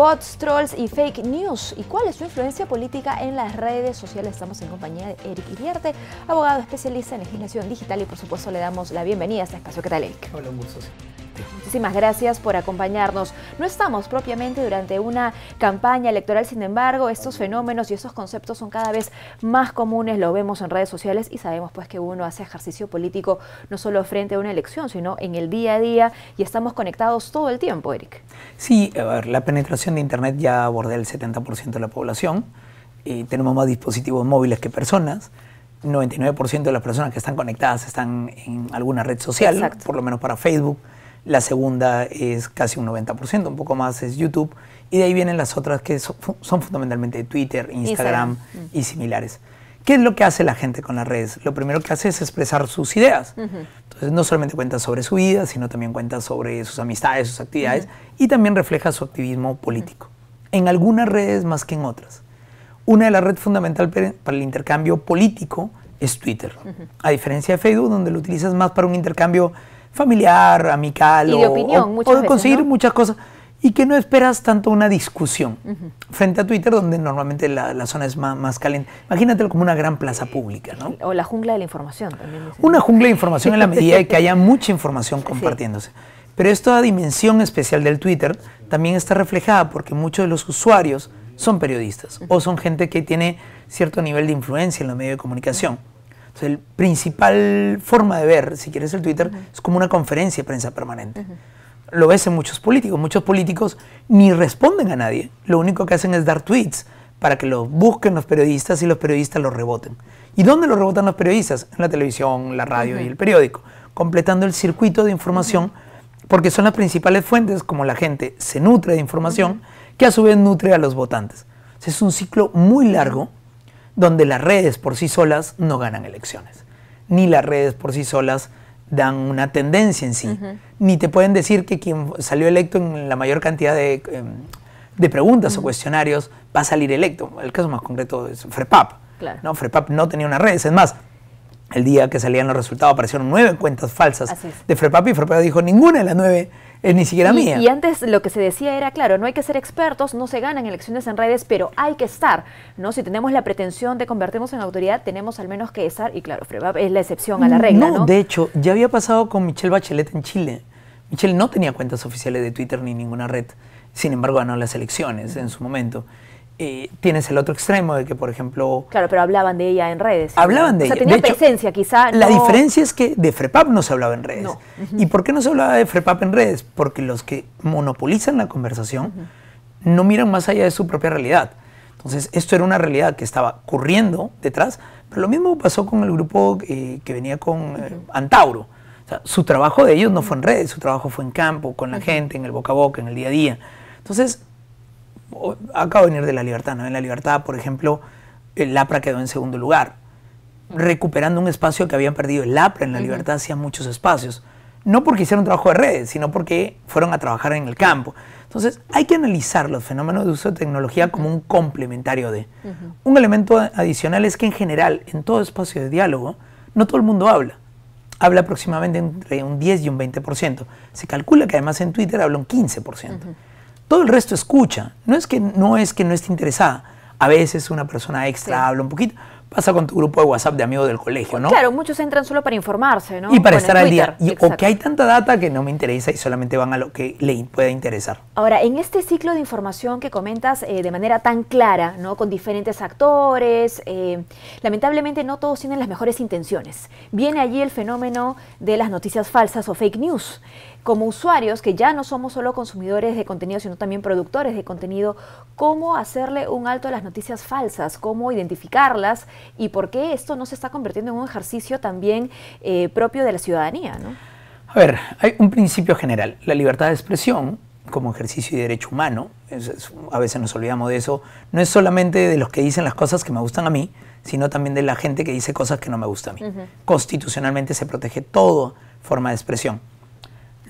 bots, trolls y fake news. ¿Y cuál es su influencia política en las redes sociales? Estamos en compañía de Eric Iriarte, abogado especialista en legislación digital y por supuesto le damos la bienvenida a este espacio. ¿Qué tal, Eric? Hola, un gusto. Muchísimas gracias por acompañarnos. No estamos propiamente durante una campaña electoral, sin embargo, estos fenómenos y estos conceptos son cada vez más comunes, lo vemos en redes sociales y sabemos pues que uno hace ejercicio político no solo frente a una elección, sino en el día a día y estamos conectados todo el tiempo, Eric. Sí, a ver, la penetración de Internet ya aborda el 70% de la población. tenemos más dispositivos móviles que personas. 99% de las personas que están conectadas están en alguna red social, por lo menos para Facebook, la segunda es casi un 90%, un poco más es YouTube, y de ahí vienen las otras que son, fundamentalmente Twitter, Instagram, mm. y similares. ¿Qué es lo que hace la gente con las redes? Lo primero que hace es expresar sus ideas. Entonces no solamente cuenta sobre su vida, sino también cuenta sobre sus amistades, sus actividades, y también refleja su activismo político. En algunas redes más que en otras. Una de las redes fundamentales para el intercambio político es Twitter. A diferencia de Facebook, donde lo utilizas más para un intercambio familiar, amical, o, conseguir muchas cosas y que no esperas tanto una discusión frente a Twitter, donde normalmente la, zona es más, caliente. Imagínatelo como una gran plaza pública, O la jungla de la información Una jungla de información en la medida de que haya mucha información compartiéndose. Pero esta dimensión especial del Twitter también está reflejada porque muchos de los usuarios son periodistas o son gente que tiene cierto nivel de influencia en los medios de comunicación el principal forma de ver, si quieres el Twitter, es como una conferencia de prensa permanente. Lo ves en muchos políticos. Muchos políticos ni responden a nadie. Lo único que hacen es dar tweets para que los busquen los periodistas y los periodistas los reboten. ¿Y dónde los rebotan los periodistas? En la televisión, la radio y el periódico, completando el circuito de información, porque son las principales fuentes como la gente se nutre de información, que a su vez nutre a los votantes. es un ciclo muy largo donde las redes por sí solas no ganan elecciones, ni las redes por sí solas dan una tendencia en sí, ni te pueden decir que quien salió electo en la mayor cantidad de, em, preguntas o cuestionarios va a salir electo. El caso más concreto es FREPAP. ¿no? FREPAP no tenía una red, es más, el día que salían los resultados aparecieron nueve cuentas falsas de Frepapi. Frepapi dijo, ninguna de las nueve es ni siquiera mía. Y antes lo que se decía era, claro, no hay que ser expertos, no se ganan elecciones en redes, pero hay que estar, ¿no? Si tenemos la pretensión de convertirnos en autoridad, tenemos al menos que estar, y claro, Frepapi es la excepción a la mm, regla, ¿no? de hecho, ya había pasado con Michelle Bachelet en Chile. Michelle no tenía cuentas oficiales de Twitter ni ninguna red, sin embargo ganó las elecciones en su momento. Eh, tienes el otro extremo de que, por ejemplo... Claro, pero hablaban de ella en redes. Hablaban de ella. O sea, tenía presencia, quizá. La diferencia es que de FREPAP no se hablaba en redes. ¿Y por qué no se hablaba de FREPAP en redes? Porque los que monopolizan la conversación no miran más allá de su propia realidad. Entonces, esto era una realidad que estaba corriendo detrás, pero lo mismo pasó con el grupo eh, que venía con eh, Antauro. O sea, su trabajo de ellos no fue en redes, su trabajo fue en campo, con la gente, en el boca a boca, en el día a día. Entonces, acabo de venir de la libertad, ¿no? En la libertad, por ejemplo, el APRA quedó en segundo lugar, recuperando un espacio que habían perdido. El APRA en la libertad hacía muchos espacios, no porque hicieron trabajo de redes, sino porque fueron a trabajar en el campo. Entonces, hay que analizar los fenómenos de uso de tecnología como un complementario de. Un elemento adicional es que en general, en todo espacio de diálogo, no todo el mundo habla. Habla aproximadamente entre un 10 y un 20%. Se calcula que además en Twitter habla un 15%. Todo el resto escucha. No es que no, es que no esté interesada. A veces una persona extra habla un poquito. Pasa con tu grupo de WhatsApp de amigos del colegio, ¿no? Claro, muchos entran solo para informarse, ¿no? Y para estar al día. o que hay tanta data que no me interesa y solamente van a lo que le pueda interesar. Ahora, en este ciclo de información que comentas eh, de manera tan clara, ¿no? Con diferentes actores, eh, lamentablemente no todos tienen las mejores intenciones. Viene allí el fenómeno de las noticias falsas o fake news como usuarios, que ya no somos solo consumidores de contenido, sino también productores de contenido, cómo hacerle un alto a las noticias falsas, cómo identificarlas y por qué esto no se está convirtiendo en un ejercicio también eh, propio de la ciudadanía. A ver, hay un principio general, la libertad de expresión como ejercicio y derecho humano, a veces nos olvidamos de eso, no es solamente de los que dicen las cosas que me gustan a mí, sino también de la gente que dice cosas que no me gustan a mí. Constitucionalmente se protege toda forma de expresión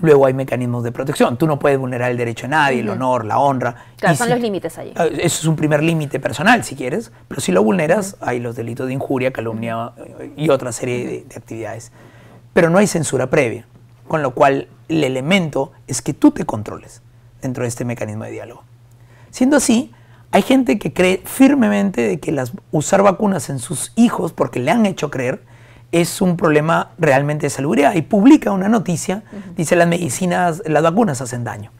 luego hay mecanismos de protección. Tú no puedes vulnerar el derecho a nadie, el honor, la honra. Claro, son los límites allí. Ah, eso es un primer límite personal, si quieres, pero si lo vulneras, hay los delitos de injuria, calumnia y otra serie de, actividades. Pero no hay censura previa, con lo cual el elemento es que tú te controles dentro de este mecanismo de diálogo. Siendo así, hay gente que cree firmemente de que las, usar vacunas en sus hijos, porque le han hecho creer, es un problema realmente de salud y publica una noticia, dice las medicinas, las vacunas hacen daño.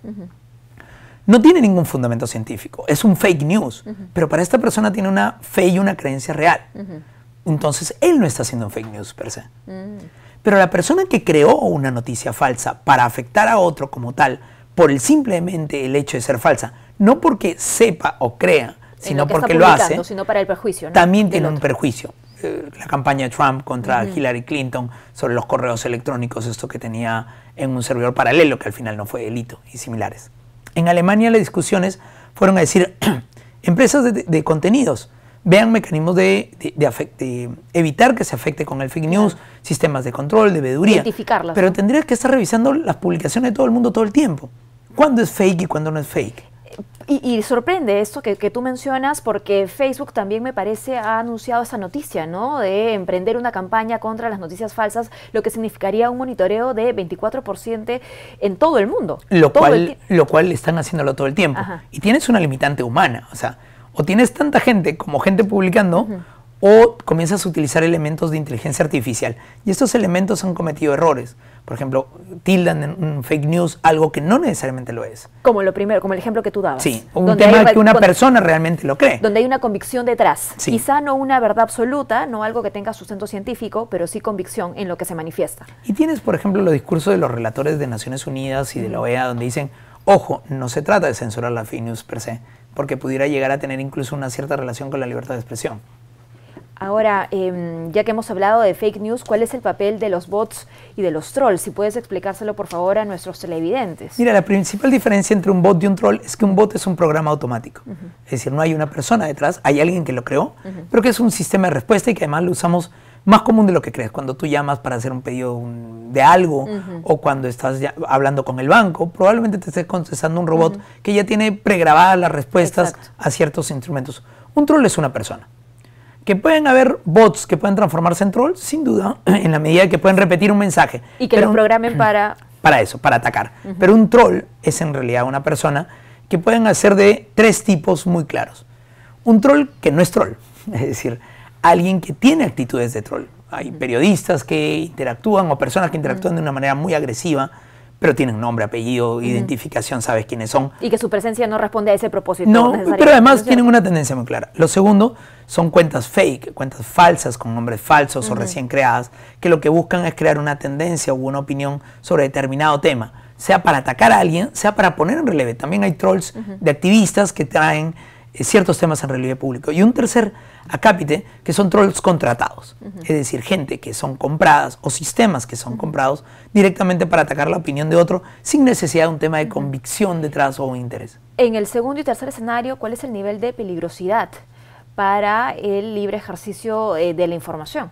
No tiene ningún fundamento científico, es un fake news, pero para esta persona tiene una fe y una creencia real. Entonces, él no está haciendo un fake news per se. Mm. Pero la persona que creó una noticia falsa para afectar a otro como tal, por el simplemente el hecho de ser falsa, no porque sepa o crea, sino porque lo hace, también tiene un perjuicio la campaña de Trump contra Hillary Clinton sobre los correos electrónicos, esto que tenía en un servidor paralelo, que al final no fue delito, y similares. En Alemania las discusiones fueron a decir, empresas de, contenidos, vean mecanismos de, evitar que se afecte con el fake news, sistemas de control, de veeduría. Pero tendrías que estar revisando las publicaciones de todo el mundo todo el tiempo. ¿Cuándo es fake y cuándo no es fake? Y, sorprende esto que, tú mencionas porque Facebook también me parece ha anunciado esa noticia, ¿no? De emprender una campaña contra las noticias falsas, lo que significaría un monitoreo de 24% en todo el mundo. Lo, cual, lo cual están haciéndolo todo el tiempo. Y tienes una limitante humana, o sea, o tienes tanta gente como gente publicando, o comienzas a utilizar elementos de inteligencia artificial. Y estos elementos han cometido errores. Por ejemplo, tildan en fake news algo que no necesariamente lo es. Como lo primero, como el ejemplo que tú dabas. Sí, un tema que una persona realmente lo cree. Donde hay una convicción detrás. Quizá no una verdad absoluta, no algo que tenga sustento científico, pero sí convicción en lo que se manifiesta. Y tienes, por ejemplo, los discursos de los relatores de Naciones Unidas y de la OEA, donde dicen, ojo, no se trata de censurar la fake news per se, porque pudiera llegar a tener incluso una cierta relación con la libertad de expresión. Ahora, em, ya que hemos hablado de fake news, ¿cuál es el papel de los bots y de los trolls? Si puedes explicárselo, por favor, a nuestros televidentes. Mira, la principal diferencia entre un bot y un troll es que un bot es un programa automático. Es decir, no hay una persona detrás, hay alguien que lo creó, pero que es un sistema de respuesta y que además lo usamos más común de lo que crees. Cuando tú llamas para hacer un pedido de algo o cuando estás hablando con el banco, probablemente te esté contestando un robot que ya tiene pregrabadas las respuestas a ciertos instrumentos. Un troll es una persona que pueden haber bots que pueden transformarse en trolls, sin duda, en la medida que pueden repetir un mensaje. Y que lo programen para... Para eso, para atacar. Pero un troll es en realidad una persona que pueden hacer de tres tipos muy claros. Un troll que no es troll, es decir, alguien que tiene actitudes de troll. Hay periodistas que interactúan o personas que interactúan de una manera muy agresiva, pero tienen nombre, apellido, identificación, sabes quiénes son. Y que su presencia no responde a ese propósito. No, pero además tienen una tendencia muy clara. Lo segundo son cuentas fake, cuentas falsas con nombres falsos o recién creadas, que lo que buscan es crear una tendencia o una opinión sobre determinado tema, sea para atacar a alguien, sea para poner en relieve. También hay trolls de activistas que traen eh, ciertos temas en relieve público. Y un tercer acápite, que son trolls contratados, es decir, gente que son compradas o sistemas que son comprados directamente para atacar la opinión de otro sin necesidad de un tema de convicción detrás o un interés. En el segundo y tercer escenario, ¿cuál es el nivel de peligrosidad para el libre ejercicio eh, de la información?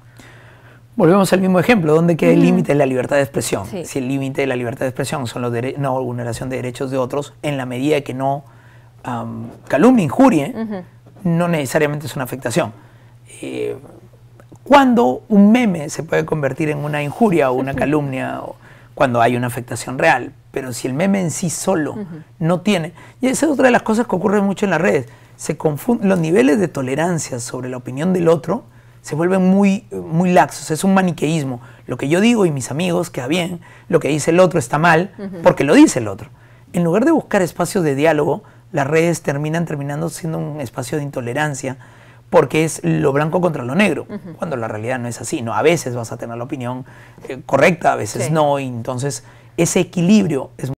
Volvemos al mismo ejemplo, ¿dónde queda el límite de la libertad de expresión? Si el límite de la libertad de expresión son los no vulneración de derechos de otros, en la medida que no calumnia, injuria, no necesariamente es una afectación. Eh, cuando un meme se puede convertir en una injuria o una calumnia? o, cuando hay una afectación real. Pero si el meme en sí solo no tiene, y esa es otra de las cosas que ocurre mucho en las redes, se confunden los niveles de tolerancia sobre la opinión del otro se vuelven muy, muy laxos, es un maniqueísmo. Lo que yo digo y mis amigos queda bien, lo que dice el otro está mal, porque lo dice el otro. En lugar de buscar espacios de diálogo, las redes terminan terminando siendo un espacio de intolerancia porque es lo blanco contra lo negro, cuando la realidad no es así, ¿no? A veces vas a tener la opinión eh, correcta, a veces no, y entonces ese equilibrio es muy